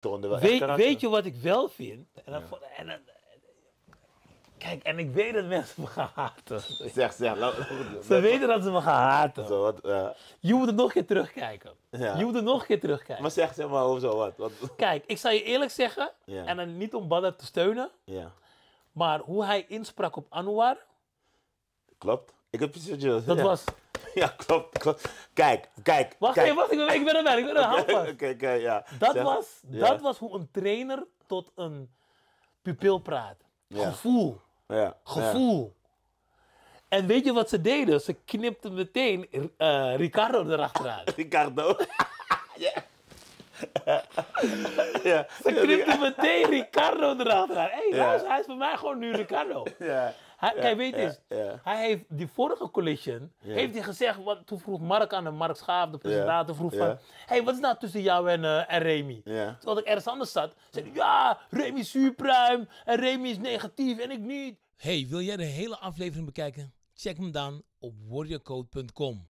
Weet, weet, je wat ik wel vind? En dan, en kijk, en ik weet dat mensen me gaan haten. Zeg, zeg. ze weten dat ze me gaan haten. Zo, wat, Je moet het nog een keer terugkijken. Je moet het nog een keer terugkijken. Maar zeg, zeg maar, of zo, wat, Kijk, ik zal je eerlijk zeggen, en dan niet om Badr te steunen, maar hoe hij insprak op Anwar. Klopt. Ik heb precies Dat was, Ja, klopt. Kijk, kijk. Wacht even, wacht, ik ben, ik ben er wel, ik ben er Oké, ja. dat, was, dat was hoe een trainer tot een pupil praat. Gevoel. Ja. Gevoel. En weet je wat ze deden? Ze knipten meteen eh, Ricardo erachteraan. Ricardo? ja. Ze knipten meteen Ricardo erachteraan. Hé, hey, hij is voor mij gewoon nu Ricardo. Ja. Hij, kijk, weet eens. Hij heeft die vorige collision, heeft hij gezegd, want toen vroeg Mark aan de Mark Schaaf, de presentator, vroeg van, hey, wat is nou tussen jou en, uh, Remy? Terwijl ik ergens anders zat, zei hij, ja, Remy is supreme en Remy is negatief en ik niet. Hey, wil jij de hele aflevering bekijken? Check hem dan op warriorcode.com.